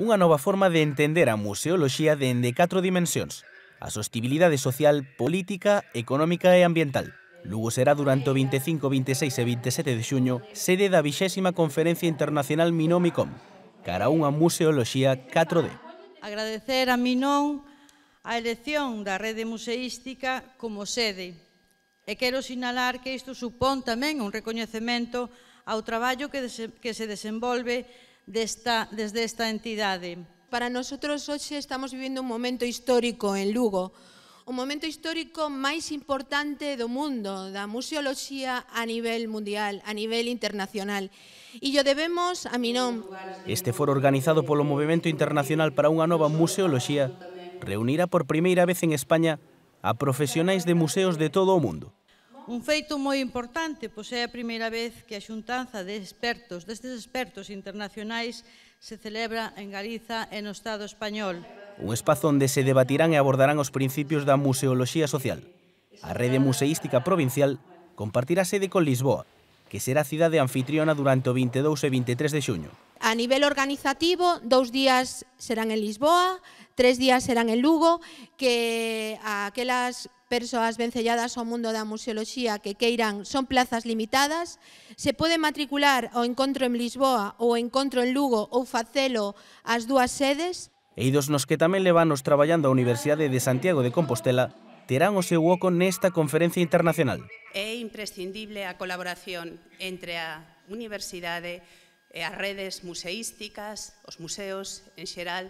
unha nova forma de entender a museoloxía dende catro dimensións, a sostibilidade social, política, económica e ambiental. Lugo será durante o 25, 26 e 27 de xuño sede da 20ª Conferencia Internacional Minomicom, cara a unha museoloxía 4D. Agradecer a Minón a elección da rede museística como sede e quero sinalar que isto supón tamén un recoñecemento ao traballo que, que se desenvolve desta, desde esta entidade. Para nosotros hoxe estamos vivendo un momento histórico en Lugo, un momento histórico máis importante do mundo da museoloxía a nivel mundial, a nivel internacional. E yo debemos a Minón. Este foro organizado polo Movimento Internacional para unha nova museoloxía reunirá por primeira vez en España a profesionais de museos de todo o mundo. Un feito moi importante, pois é a primeira vez que a xuntanza de expertos, destes expertos internacionais, se celebra en Galiza e no Estado español. Un espazo onde se debatirán e abordarán os principios da museoloxía social. A rede museística provincial compartirá sede con Lisboa, que será a cidade anfitriona durante o 22 e 23 de xuño a nivel organizativo, dous días serán en Lisboa, tres días serán en Lugo, que aquelas persoas vencelladas ao mundo da museoloxía que queiran son plazas limitadas, se pode matricular ao encontro en Lisboa ou ao encontro en Lugo ou facelo as dúas sedes. Eidos nos que tamén levanos traballando a Universidade de Santiago de Compostela terán o seu oco nesta conferencia internacional. É imprescindible a colaboración entre a universidade, e as redes museísticas, os museos en xeral,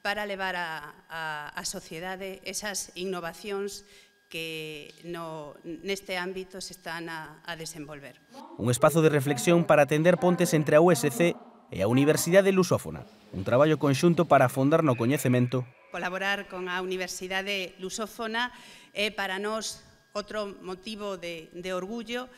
para levar a, a, a sociedade esas innovacións que no, neste ámbito se están a, a desenvolver. Un espazo de reflexión para atender pontes entre a USC e a Universidade Lusófona, un traballo conxunto para afondar no coñecemento. Colaborar con a Universidade Lusófona é para nós outro motivo de, de orgullo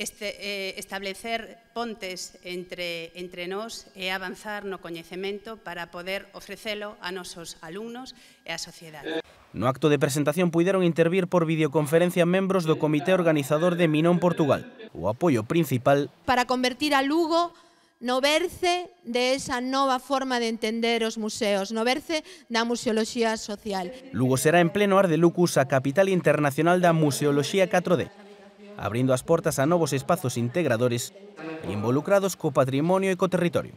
este, eh, establecer pontes entre, entre nós e avanzar no coñecemento para poder ofrecelo a nosos alumnos e a sociedade. No acto de presentación puideron intervir por videoconferencia membros do Comité Organizador de Minón Portugal, o apoio principal para convertir a Lugo no berce de esa nova forma de entender os museos, no berce da museoloxía social. Lugo será en pleno ar de Lucus a capital internacional da museoloxía 4D, abrindo as portas a novos espazos integradores e involucrados co patrimonio e co territorio.